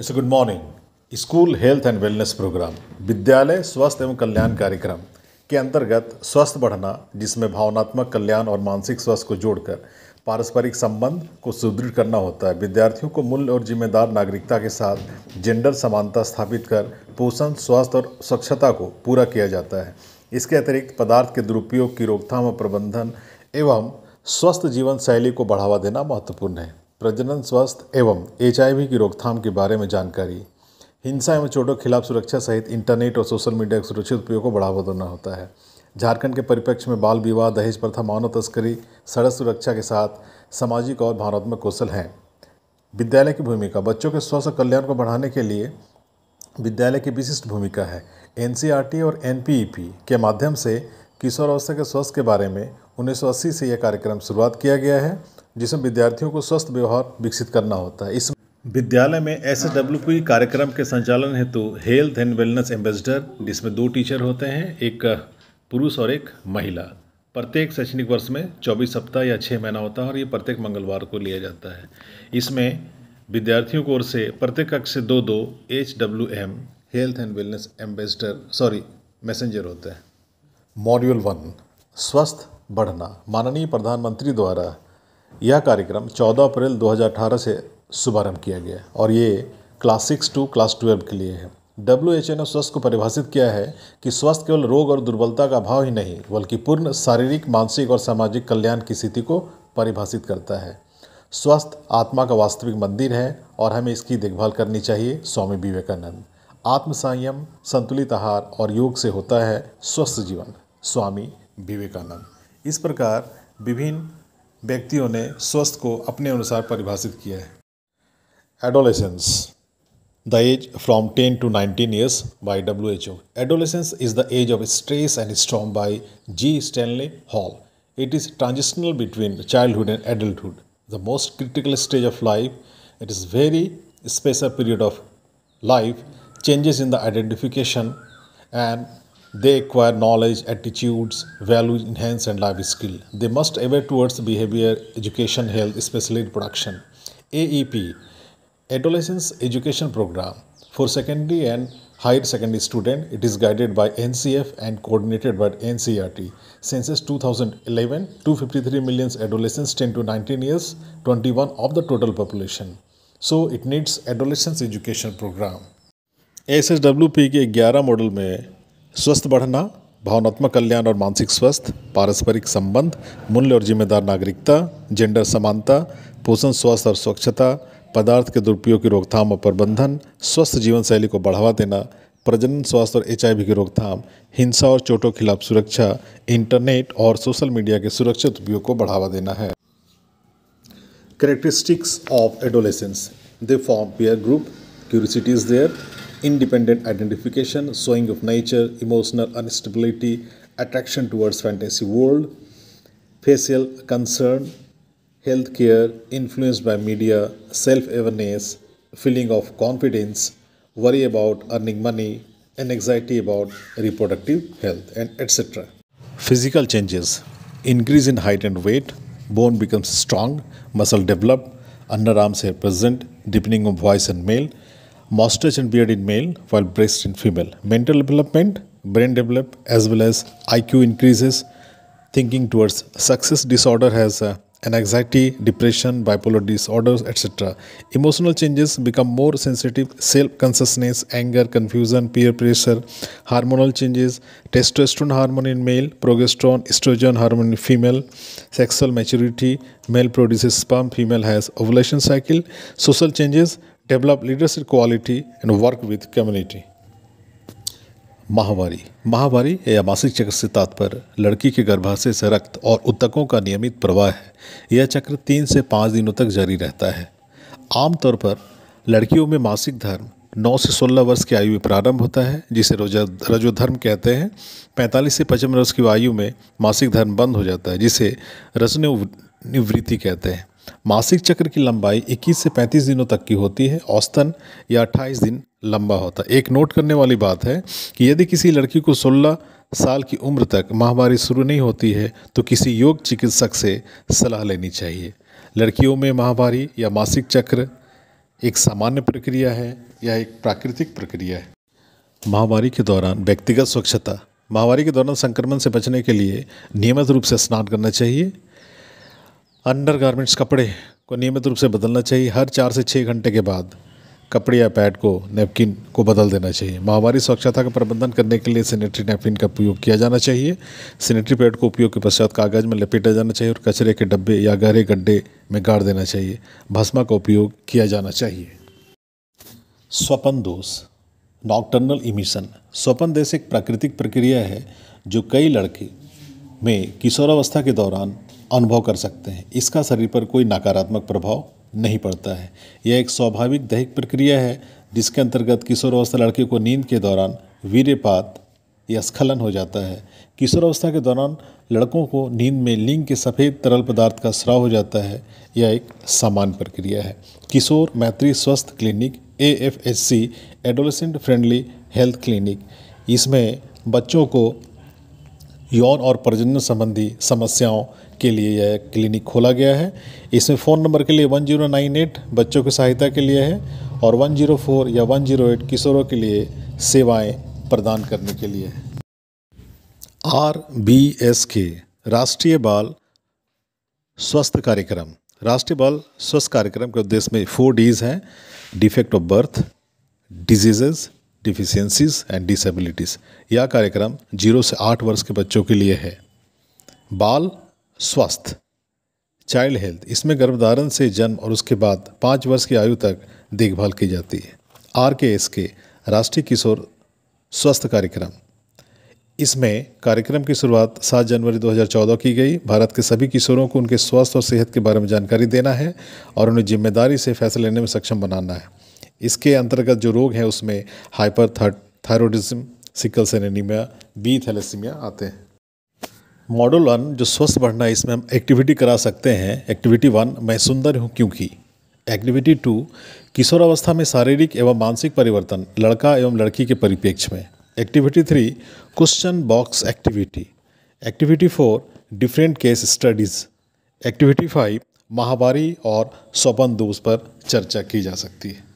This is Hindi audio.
Mister good morning school health and wellness programme विद्यालय स्वास्थ्य एवं कल्याण कार्यक्रम के अंतर्गत स्वस्थ बढ़ना जिसमें भावनात्मक कल्याण और मानसिक स्वास्थ्य को जोड़कर पारस्परिक संबंध को सुदृढ़ करना होता है विद्यार्थियों को मूल्य और जिम्मेदार नागरिकता के साथ जेंडर समानता स्थापित कर पोषण स्वास्थ्य और स्वच्छता को पूरा किया जाता है इसके अतिरिक्त पदार्थ के दुरुपयोग की रोकथाम और प्रबंधन एवं स्वस्थ जीवन शैली को बढ़ावा देना महत्वपूर्ण है प्रजनन स्वास्थ्य एवं एच की रोकथाम के बारे में जानकारी हिंसा एवं चोटों के खिलाफ सुरक्षा सहित इंटरनेट और सोशल मीडिया के सुरक्षित उपयोग को बढ़ावा देना होता है झारखंड के परिपेक्ष में बाल विवाह दहेज प्रथा मानव तस्करी सड़क सुरक्षा के साथ सामाजिक और भावनात्मक कौशल हैं विद्यालय की भूमिका बच्चों के स्वास्थ्य कल्याण को बढ़ाने के लिए विद्यालय की विशिष्ट भूमिका है एन और एन के माध्यम से किशोरावस्था के स्वास्थ्य के बारे में 1980 से यह कार्यक्रम शुरुआत किया गया है जिसमें विद्यार्थियों को स्वस्थ व्यवहार विकसित करना होता है इस विद्यालय में एस डब्ल्यू कार्यक्रम के संचालन हेतु हेल्थ एंड वेलनेस एम्बेसडर जिसमें दो टीचर होते हैं एक पुरुष और एक महिला प्रत्येक शैक्षणिक वर्ष में 24 सप्ताह या 6 महीना होता है और ये प्रत्येक मंगलवार को लिया जाता है इसमें विद्यार्थियों को ओर से प्रत्येक कक्ष से दो दो H W M health and wellness ambassador sorry messenger होते हैं मॉड्यूल वन स्वस्थ बढ़ना माननीय प्रधानमंत्री द्वारा यह कार्यक्रम 14 अप्रैल 2018 से शुभारंभ किया गया और ये class six to class twelve के लिए है डब्ल्यू एच ने स्वस्थ को परिभाषित किया है कि स्वस्थ केवल रोग और दुर्बलता का अभाव ही नहीं बल्कि पूर्ण शारीरिक मानसिक और सामाजिक कल्याण की स्थिति को परिभाषित करता है स्वस्थ आत्मा का वास्तविक मंदिर है और हमें इसकी देखभाल करनी चाहिए स्वामी विवेकानंद आत्म संयम संतुलित आहार और योग से होता है स्वस्थ जीवन स्वामी विवेकानंद इस प्रकार विभिन्न व्यक्तियों ने स्वस्थ को अपने अनुसार परिभाषित किया है adolescence the age from ten to nineteen years by W H O adolescence is the age of stress and storm by G Stanley Hall it is transitional between childhood and adulthood the most critical stage of life it is very special period of life changes in the identification and They acquire knowledge, attitudes, values, enhance and life skill. They must aware towards behavior, education, health, especially reproduction. production. AEP Adolescence Education Program for secondary and higher secondary student it is guided by ncf and coordinated by ncrt census 2011 253 million adolescents 10 to 19 years 21 of the total population so it needs adolescents education program एस के मॉडल में स्वस्थ बढ़ना भावनात्मक कल्याण और मानसिक स्वास्थ्य पारस्परिक संबंध मूल्य और जिम्मेदार नागरिकता जेंडर समानता पोषण स्वास्थ्य और स्वच्छता पदार्थ के दुरुपयोग की रोकथाम और प्रबंधन स्वस्थ जीवन शैली को बढ़ावा देना प्रजनन स्वास्थ्य और एच की रोकथाम हिंसा और चोटों के खिलाफ सुरक्षा इंटरनेट और सोशल मीडिया के सुरक्षित उपयोग को बढ़ावा देना है characteristics of adolescence they form peer group curiosity is there independent identification, showing of nature, emotional instability, attraction towards fantasy world, facial concern, healthcare, influenced by media, self-awareness, feeling of confidence, worry about earning money, and anxiety about reproductive health, and etc. Physical changes increase in height and weight, bone becomes strong, muscle develop, underarms are present, deepening of voice and male, mustache and beard in male while breast in female. Mental development, brain develop as well as IQ increases. Thinking towards success disorder has uh, an anxiety, depression, bipolar disorders, etc. Emotional changes become more sensitive, self-consciousness, anger, confusion, peer pressure, hormonal changes, testosterone hormone in male, progesterone, estrogen hormone in female, sexual maturity, male produces sperm, female has ovulation cycle, social changes, develop leadership quality, and work with community. माहवारी माहवारी या मासिक चक्र से तात्पर्य लड़की के गर्भाशय से रक्त और उत्तकों का नियमित प्रवाह है यह चक्र तीन से पाँच दिनों तक जारी रहता है आमतौर पर लड़कियों में मासिक धर्म 9 से 16 वर्ष की आयु में प्रारंभ होता है जिसे रोजा रजोधर्म कहते हैं 45 से पचपन वर्ष की आयु में मासिक धर्म बंद हो जाता है जिसे रजन निवृत्ति कहते हैं मासिक चक्र की लंबाई 21 से 35 दिनों तक की होती है औसतन या 28 दिन लंबा होता है एक नोट करने वाली बात है कि यदि किसी लड़की को 16 साल की उम्र तक महामारी शुरू नहीं होती है तो किसी योग चिकित्सक से सलाह लेनी चाहिए लड़कियों में महामारी या मासिक चक्र एक सामान्य प्रक्रिया है या एक प्राकृतिक प्रक्रिया है महामारी के दौरान व्यक्तिगत स्वच्छता महामारी के दौरान संक्रमण से बचने के लिए नियमित रूप से स्नान करना चाहिए अंडर गारमेंट्स कपड़े को नियमित रूप से बदलना चाहिए हर चार से छः घंटे के बाद कपड़े या पैड को नैपकिन को बदल देना चाहिए माहवारी स्वच्छता का प्रबंधन करने के लिए सैनिटरी नैपकिन का उपयोग किया जाना चाहिए सैनिटरी पैड को उपयोग के पश्चात कागज में लपेटा जाना चाहिए और कचरे के डब्बे या गहरे गड्ढे में गाड़ देना चाहिए भस्मा का उपयोग किया जाना चाहिए स्वपन दोष नॉकटर्नल इमिशन स्वपन दोष एक प्राकृतिक प्रक्रिया है जो कई लड़के में किशोरावस्था के दौरान अनुभव कर सकते हैं इसका शरीर पर कोई नकारात्मक प्रभाव नहीं पड़ता है यह एक स्वाभाविक दैहिक प्रक्रिया है जिसके अंतर्गत किशोरावस्था लड़के को नींद के दौरान वीर्यपात या स्खलन हो जाता है किशोरावस्था के दौरान लड़कों को नींद में लिंग के सफ़ेद तरल पदार्थ का स्राव हो जाता है यह एक सामान्य प्रक्रिया है किशोर मैत्री स्वस्थ clinic A F S C adolescent friendly health clinic इसमें बच्चों को यौन और प्रजनन संबंधी समस्याओं के लिए यह क्लिनिक खोला गया है इसमें फ़ोन नंबर के लिए 1098 बच्चों की सहायता के लिए है और 104 या 108 किशोरों के लिए सेवाएं प्रदान करने के लिए है आर बी एस के राष्ट्रीय बाल स्वस्थ कार्यक्रम राष्ट्रीय बाल स्वस्थ कार्यक्रम के उद्देश्य में फोर डीज हैं defect of birth diseases deficiencies and disabilities यह कार्यक्रम जीरो से आठ वर्ष के बच्चों के लिए है बाल स्वास्थ्य चाइल्ड हेल्थ इसमें गर्भधारण से जन्म और उसके बाद पाँच वर्ष की आयु तक देखभाल की जाती है आर के एस के राष्ट्रीय किशोर स्वास्थ्य कार्यक्रम इसमें कार्यक्रम की शुरुआत 7 जनवरी 2014 की गई भारत के सभी किशोरों को उनके स्वास्थ्य और सेहत के बारे में जानकारी देना है और उन्हें जिम्मेदारी से फैसले लेने में सक्षम बनाना है इसके अंतर्गत जो रोग हैं उसमें हाइपर थायरोडिज्म सिकल सेनेमिया बी थैलेसीमिया आते हैं मॉडल वन जो स्वस्थ बढ़ना है इसमें हम एक्टिविटी करा सकते हैं एक्टिविटी वन मैं सुंदर हूँ क्योंकि एक्टिविटी टू किशोरावस्था में शारीरिक एवं मानसिक परिवर्तन लड़का एवं लड़की के परिप्रेक्ष्य में activity three question box activity activity four different case studies activity five महावारी और स्वपन दोष पर चर्चा की जा सकती है